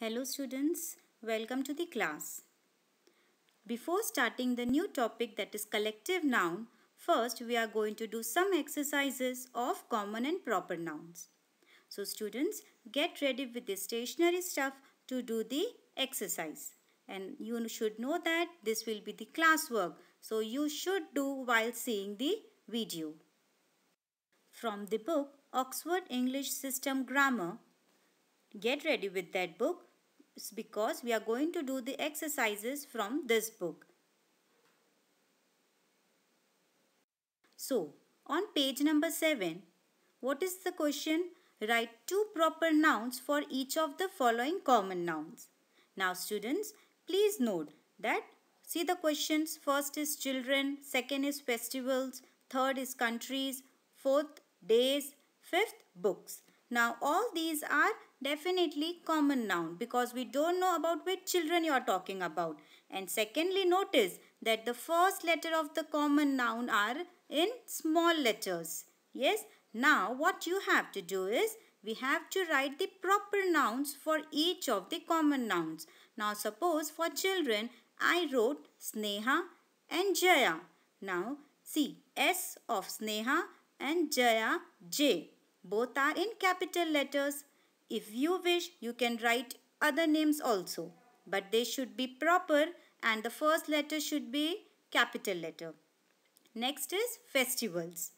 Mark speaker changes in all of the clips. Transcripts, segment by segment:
Speaker 1: Hello students, welcome to the class. Before starting the new topic that is collective noun, first we are going to do some exercises of common and proper nouns. So students, get ready with the stationary stuff to do the exercise. And you should know that this will be the classwork. So you should do while seeing the video. From the book Oxford English System Grammar, Get ready with that book because we are going to do the exercises from this book. So, on page number 7, what is the question? Write two proper nouns for each of the following common nouns. Now students, please note that see the questions. First is children, second is festivals, third is countries, fourth days, fifth books. Now all these are definitely common noun because we don't know about which children you are talking about. And secondly, notice that the first letter of the common noun are in small letters. Yes, now what you have to do is we have to write the proper nouns for each of the common nouns. Now suppose for children, I wrote Sneha and Jaya. Now see S of Sneha and Jaya J. Both are in capital letters. If you wish, you can write other names also, but they should be proper and the first letter should be capital letter. Next is festivals.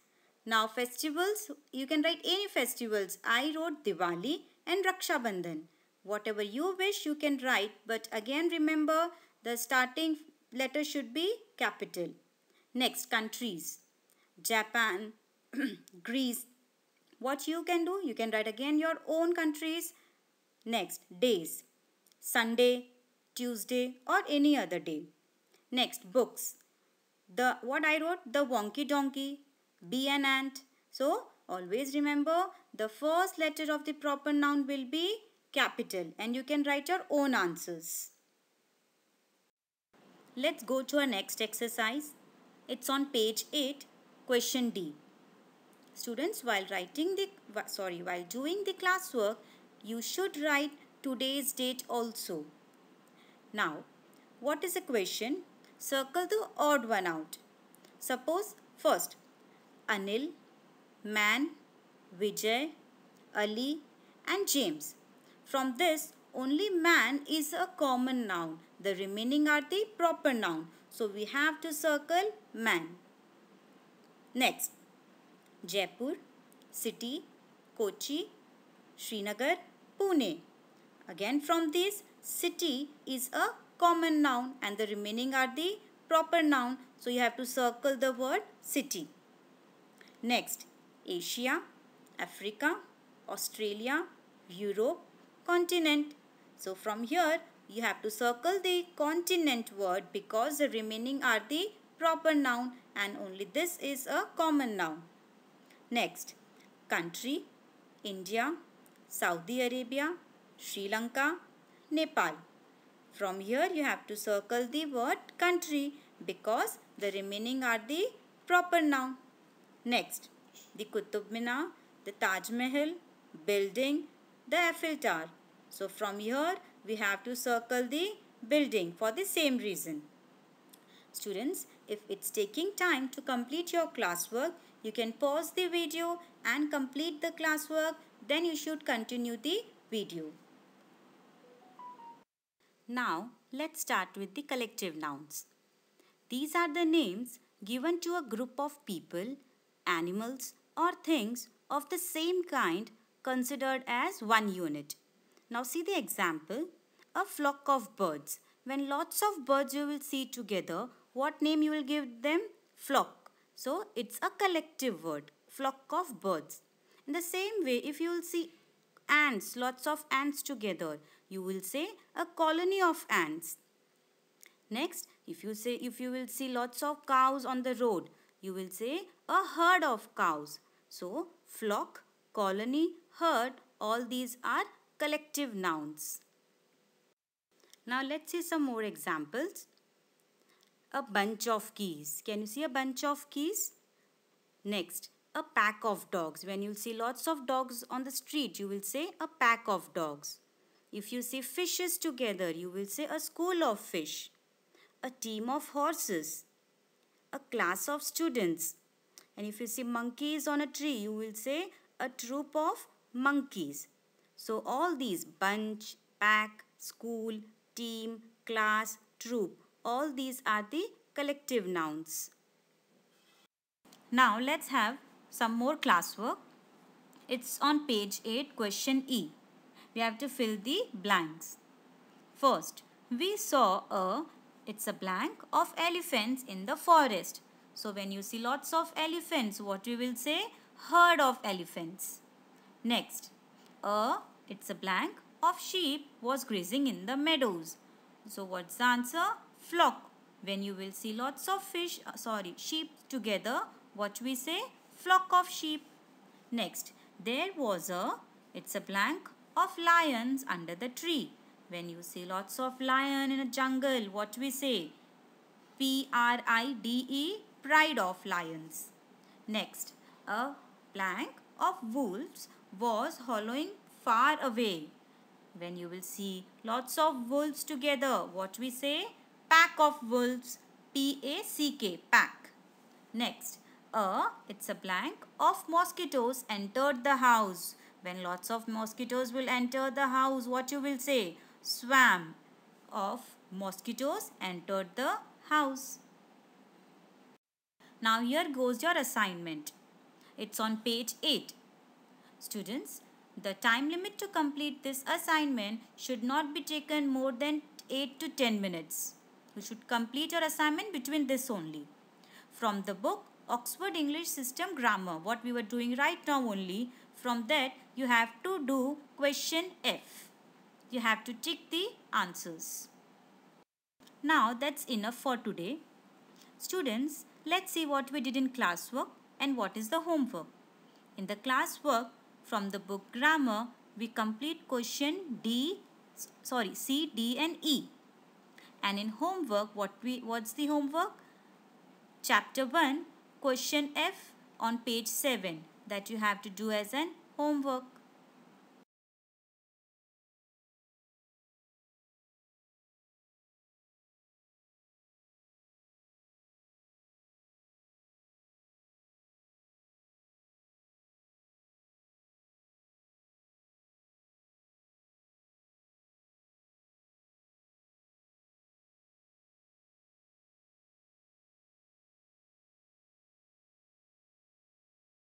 Speaker 1: Now festivals, you can write any festivals. I wrote Diwali and Raksha Bandhan. Whatever you wish, you can write. But again remember, the starting letter should be capital. Next, countries. Japan, Greece, what you can do? You can write again your own countries. Next, days. Sunday, Tuesday or any other day. Next, books. The What I wrote? The Wonky Donkey, Be an Ant. So, always remember the first letter of the proper noun will be capital and you can write your own answers. Let's go to our next exercise. It's on page 8, question D. Students, while writing the, sorry, while doing the classwork, you should write today's date also. Now, what is a question? Circle the odd one out. Suppose first, Anil, Man, Vijay, Ali and James. From this, only man is a common noun. The remaining are the proper noun. So, we have to circle man. Next, Jaipur, city, Kochi, Srinagar, Pune. Again from this, city is a common noun and the remaining are the proper noun. So you have to circle the word city. Next, Asia, Africa, Australia, Europe, continent. So from here, you have to circle the continent word because the remaining are the proper noun and only this is a common noun. Next, country, India, Saudi Arabia, Sri Lanka, Nepal. From here you have to circle the word country because the remaining are the proper noun. Next, the Qutub Minar, the Taj Mahal, building, the Eiffel Tower. So from here we have to circle the building for the same reason. Students, if it's taking time to complete your classwork, you can pause the video and complete the classwork. Then you should continue the video. Now, let's start with the collective nouns. These are the names given to a group of people, animals or things of the same kind considered as one unit. Now see the example, a flock of birds. When lots of birds you will see together, what name you will give them? Flock. So it's a collective word, flock of birds. In the same way, if you will see ants, lots of ants together, you will say a colony of ants. Next, if you say if you will see lots of cows on the road, you will say a herd of cows. So, flock, colony, herd, all these are collective nouns. Now let's see some more examples a bunch of keys. Can you see a bunch of keys? Next, a pack of dogs. When you see lots of dogs on the street, you will say a pack of dogs. If you see fishes together, you will say a school of fish, a team of horses, a class of students. And if you see monkeys on a tree, you will say a troop of monkeys. So all these bunch, pack, school, team, class, troop all these are the collective nouns. Now let's have some more classwork. It's on page 8 question E. We have to fill the blanks. First, we saw a, it's a blank of elephants in the forest. So when you see lots of elephants, what we will say? Herd of elephants. Next, a, it's a blank of sheep was grazing in the meadows. So what's the answer? flock. When you will see lots of fish, uh, sorry, sheep together, what we say? Flock of sheep. Next, there was a, it's a blank, of lions under the tree. When you see lots of lion in a jungle, what we say? P-R-I-D-E, pride of lions. Next, a blank of wolves was hollowing far away. When you will see lots of wolves together, what we say? pack of wolves, P-A-C-K, pack. Next, a, it's a blank, of mosquitoes entered the house. When lots of mosquitoes will enter the house, what you will say? Swarm of mosquitoes entered the house. Now here goes your assignment. It's on page 8. Students, the time limit to complete this assignment should not be taken more than 8 to 10 minutes. You should complete your assignment between this only. From the book Oxford English System Grammar, what we were doing right now only, from that you have to do question F. You have to check the answers. Now that's enough for today. Students, let's see what we did in classwork and what is the homework. In the classwork, from the book Grammar, we complete question D, sorry, C, D and E and in homework what we what's the homework chapter 1 question f on page 7 that you have to do as an homework